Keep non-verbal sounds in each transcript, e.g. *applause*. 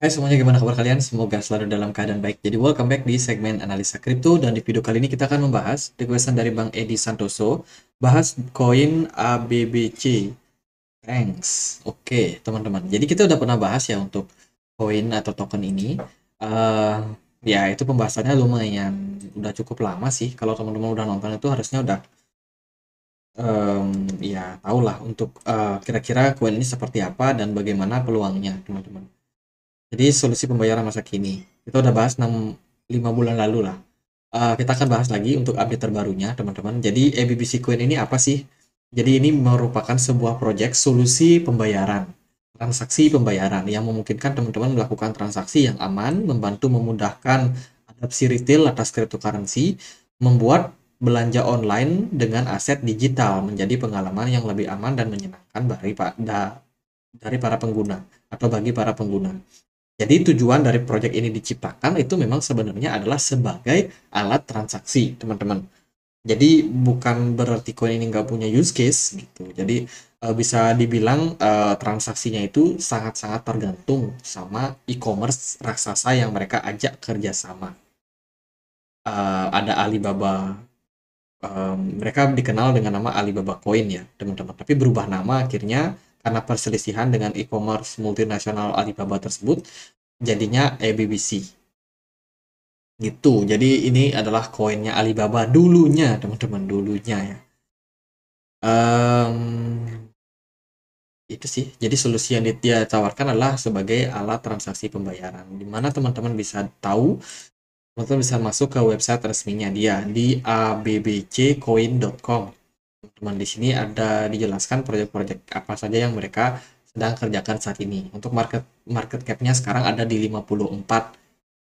Hai semuanya, gimana kabar kalian? Semoga selalu dalam keadaan baik. Jadi welcome back di segmen analisa kripto dan di video kali ini kita akan membahas requestan dari Bang Edi Santoso bahas koin ABBC. Thanks. Oke, okay, teman-teman. Jadi kita udah pernah bahas ya untuk koin atau token ini. Uh, ya itu pembahasannya lumayan udah cukup lama sih. Kalau teman-teman udah nonton itu harusnya udah um, ya tahulah untuk uh, eh, kira -kira koin ini seperti apa dan bagaimana peluangnya, teman-teman. Jadi solusi pembayaran masa kini. Kita udah bahas 6, 5 bulan lalu lah. Uh, kita akan bahas lagi untuk update terbarunya teman-teman. Jadi ABBC Coin ini apa sih? Jadi ini merupakan sebuah proyek solusi pembayaran. Transaksi pembayaran yang memungkinkan teman-teman melakukan transaksi yang aman, membantu memudahkan adopsi retail atas cryptocurrency, membuat belanja online dengan aset digital menjadi pengalaman yang lebih aman dan menyenangkan bagi pada dari para pengguna atau bagi para pengguna. Jadi tujuan dari proyek ini diciptakan itu memang sebenarnya adalah sebagai alat transaksi, teman-teman. Jadi bukan berarti koin ini nggak punya use case gitu. Jadi eh, bisa dibilang eh, transaksinya itu sangat-sangat tergantung sama e-commerce raksasa yang mereka ajak kerjasama. Eh, ada Alibaba, mereka dikenal dengan nama Alibaba Coin ya, teman-teman. Tapi berubah nama akhirnya karena perselisihan dengan e-commerce multinasional Alibaba tersebut, jadinya ABBC. Gitu. Jadi ini adalah koinnya Alibaba dulunya, teman-teman, dulunya ya. Um, itu sih. Jadi solusi yang dia tawarkan adalah sebagai alat transaksi pembayaran, di mana teman-teman bisa tahu teman-teman bisa masuk ke website resminya dia di abbccoin.com teman-teman di sini ada dijelaskan proyek-proyek apa saja yang mereka sedang kerjakan saat ini. Untuk market market cap-nya sekarang ada di 54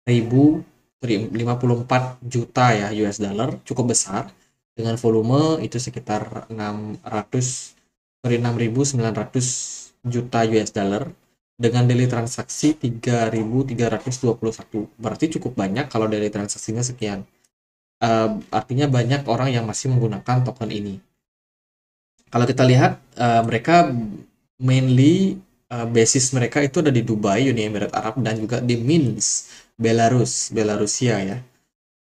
ribu 54 juta ya US dollar cukup besar dengan volume itu sekitar 600 sorry 6.900 juta US dollar dengan daily transaksi 3.321 berarti cukup banyak kalau daily transaksinya sekian uh, artinya banyak orang yang masih menggunakan token ini kalau kita lihat uh, mereka mainly uh, basis mereka itu ada di Dubai, Uni Emirat Arab dan juga di Minsk, Belarus, Belarusia ya.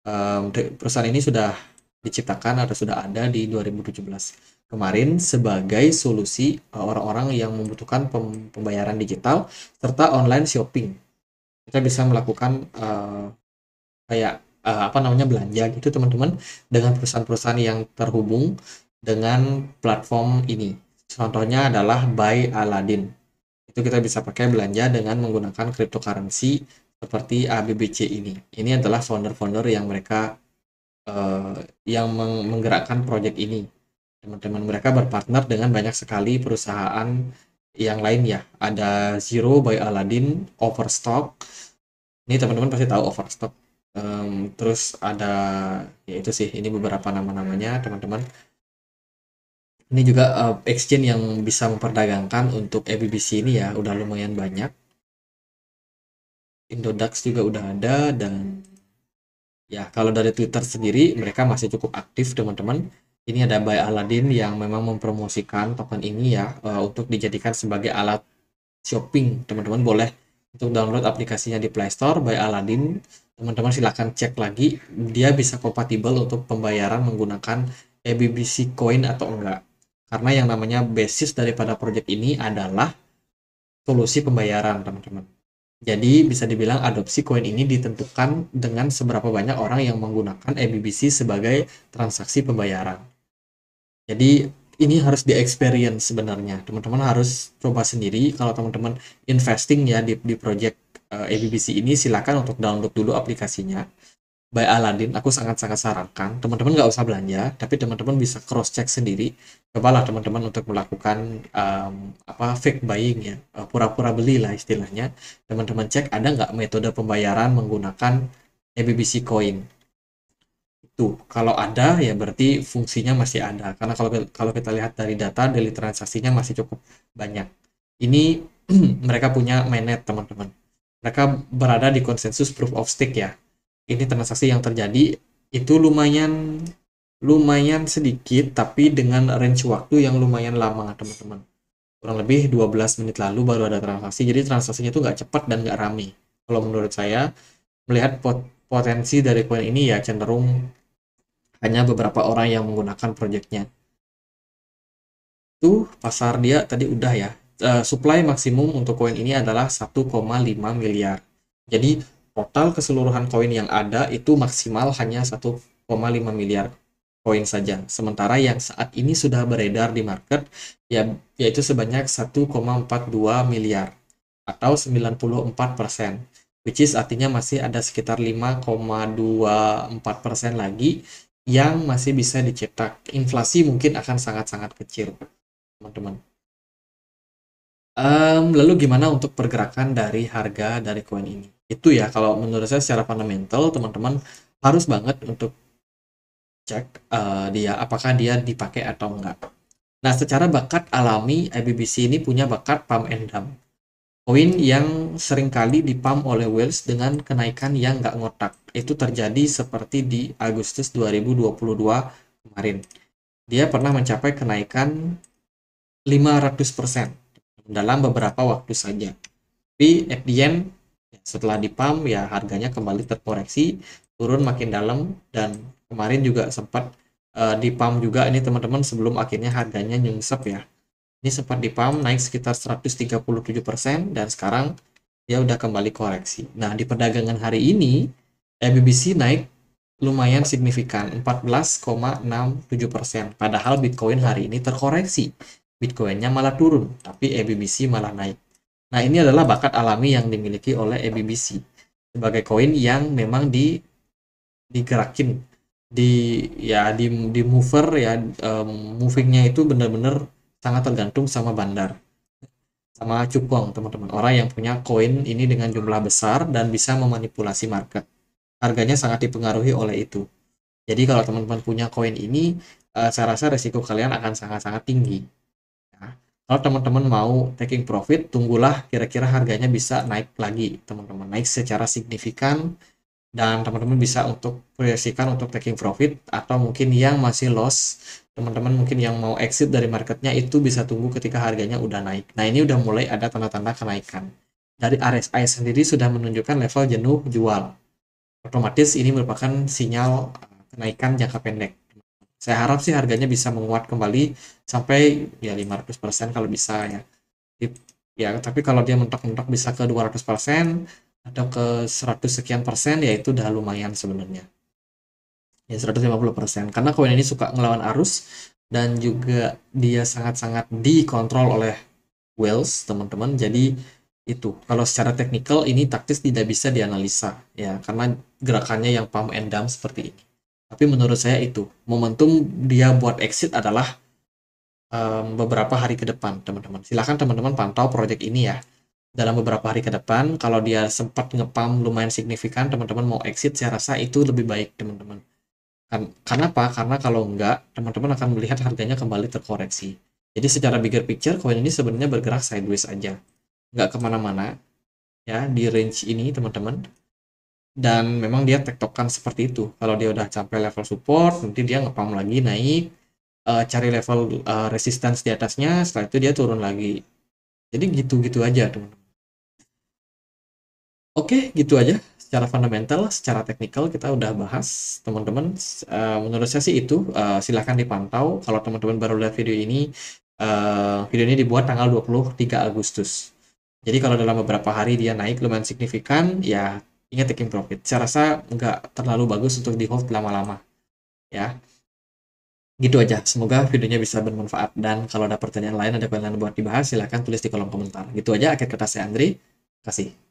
uh, perusahaan ini sudah diciptakan atau sudah ada di 2017 kemarin sebagai solusi orang-orang yang membutuhkan pembayaran digital serta online shopping. Kita bisa melakukan uh, kayak uh, apa namanya belanja gitu teman-teman dengan perusahaan-perusahaan yang terhubung dengan platform ini. Contohnya adalah Buy Aladdin. Itu kita bisa pakai belanja dengan menggunakan cryptocurrency seperti ABBC ini. Ini adalah founder-founder yang mereka uh, yang menggerakkan proyek ini. Teman-teman mereka berpartner dengan banyak sekali perusahaan yang lain ya. Ada Zero by Aladdin, Overstock. Ini teman-teman pasti tahu Overstock. Um, terus ada yaitu sih ini beberapa nama-namanya teman-teman ini juga uh, exchange yang bisa memperdagangkan untuk EBBC ini ya udah lumayan banyak Indodax juga udah ada dan ya kalau dari Twitter sendiri mereka masih cukup aktif teman-teman ini ada by Aladin yang memang mempromosikan token ini ya uh, untuk dijadikan sebagai alat shopping teman-teman boleh untuk download aplikasinya di Play Store Bay Aladin teman-teman silahkan cek lagi dia bisa kompatibel untuk pembayaran menggunakan EBBC coin atau enggak karena yang namanya basis daripada project ini adalah solusi pembayaran, teman-teman. Jadi bisa dibilang adopsi koin ini ditentukan dengan seberapa banyak orang yang menggunakan ABBC sebagai transaksi pembayaran. Jadi ini harus di experience sebenarnya. Teman-teman harus coba sendiri kalau teman-teman investing ya di di project uh, eh, ABBC ini silakan untuk download dulu aplikasinya by Aladdin, aku sangat-sangat sarankan teman-teman nggak usah belanja tapi teman-teman bisa cross check sendiri cobalah teman-teman untuk melakukan um, apa fake buying ya eh, pura-pura beli lah istilahnya teman-teman cek ada nggak metode pembayaran menggunakan EBBC coin itu kalau ada ya berarti fungsinya masih ada karena kalau kalau kita lihat dari data daily transaksinya masih cukup banyak ini *clears throat* mereka punya mainnet teman-teman mereka berada di konsensus proof of stake ya ini transaksi yang terjadi itu lumayan lumayan sedikit tapi dengan range waktu yang lumayan lama teman-teman kurang lebih 12 menit lalu baru ada transaksi jadi transaksinya itu nggak cepat dan nggak rame kalau menurut saya melihat pot potensi dari koin ini ya cenderung hanya beberapa orang yang menggunakan proyeknya Tuh pasar dia tadi udah ya uh, supply maksimum untuk koin ini adalah 1,5 miliar jadi total keseluruhan koin yang ada itu maksimal hanya 1,5 miliar koin saja. Sementara yang saat ini sudah beredar di market ya yaitu sebanyak 1,42 miliar atau 94 persen, which is artinya masih ada sekitar 5,24 persen lagi yang masih bisa dicetak. Inflasi mungkin akan sangat-sangat kecil, teman-teman. Um, lalu gimana untuk pergerakan dari harga dari koin ini? itu ya kalau menurut saya secara fundamental teman-teman harus banget untuk cek uh, dia apakah dia dipakai atau enggak. Nah, secara bakat alami IBBC ini punya bakat pump and dump. Poin yang seringkali dipam oleh Wells dengan kenaikan yang nggak ngotak. Itu terjadi seperti di Agustus 2022 kemarin. Dia pernah mencapai kenaikan 500% dalam beberapa waktu saja. Tapi at the end Ya, setelah dipam ya harganya kembali terkoreksi turun makin dalam dan kemarin juga sempat uh, dipam juga ini teman-teman sebelum akhirnya harganya nyungsep ya. Ini sempat dipam naik sekitar 137% dan sekarang dia udah kembali koreksi. Nah, di perdagangan hari ini MBBC naik lumayan signifikan 14,67%. Padahal Bitcoin hari ini terkoreksi. Bitcoinnya malah turun, tapi BBC malah naik. Nah, ini adalah bakat alami yang dimiliki oleh EBBC sebagai koin yang memang di digerakin di ya di di mover ya um, movingnya itu benar-benar sangat tergantung sama bandar sama cukong teman-teman orang yang punya koin ini dengan jumlah besar dan bisa memanipulasi market harganya sangat dipengaruhi oleh itu jadi kalau teman-teman punya koin ini uh, saya rasa resiko kalian akan sangat-sangat tinggi kalau oh, teman-teman mau taking profit, tunggulah kira-kira harganya bisa naik lagi, teman-teman. Naik secara signifikan dan teman-teman bisa untuk proyeksikan untuk taking profit atau mungkin yang masih loss, teman-teman mungkin yang mau exit dari marketnya itu bisa tunggu ketika harganya udah naik. Nah, ini udah mulai ada tanda-tanda kenaikan. Dari RSI sendiri sudah menunjukkan level jenuh jual. Otomatis ini merupakan sinyal kenaikan jangka pendek saya harap sih harganya bisa menguat kembali sampai ya 500% kalau bisa ya ya tapi kalau dia mentok-mentok bisa ke 200% atau ke 100 sekian persen ya itu udah lumayan sebenarnya ya 150 karena koin ini suka ngelawan arus dan juga dia sangat-sangat dikontrol oleh whales teman-teman jadi itu kalau secara teknikal ini taktis tidak bisa dianalisa ya karena gerakannya yang pump and dump seperti ini tapi menurut saya itu momentum dia buat exit adalah um, beberapa hari ke depan, teman-teman. Silahkan teman-teman pantau project ini ya. Dalam beberapa hari ke depan, kalau dia sempat ngepam lumayan signifikan, teman-teman mau exit, saya rasa itu lebih baik, teman-teman. Kan, karena apa? Karena kalau enggak, teman-teman akan melihat harganya kembali terkoreksi. Jadi secara bigger picture, koin ini sebenarnya bergerak sideways aja. Nggak kemana-mana, ya, di range ini, teman-teman dan memang dia tektokan seperti itu kalau dia udah sampai level support nanti dia ngepam lagi naik uh, cari level uh, resistance di atasnya setelah itu dia turun lagi jadi gitu-gitu aja teman-teman oke gitu aja secara fundamental secara teknikal kita udah bahas teman-teman uh, menurut saya sih itu uh, silahkan dipantau kalau teman-teman baru lihat video ini uh, video ini dibuat tanggal 23 Agustus jadi kalau dalam beberapa hari dia naik lumayan signifikan ya ingat taking profit. Saya rasa nggak terlalu bagus untuk di hold lama-lama. Ya. Gitu aja. Semoga videonya bisa bermanfaat. Dan kalau ada pertanyaan lain, ada pertanyaan buat dibahas, silahkan tulis di kolom komentar. Gitu aja. Akhir kata saya Andri. Terima kasih.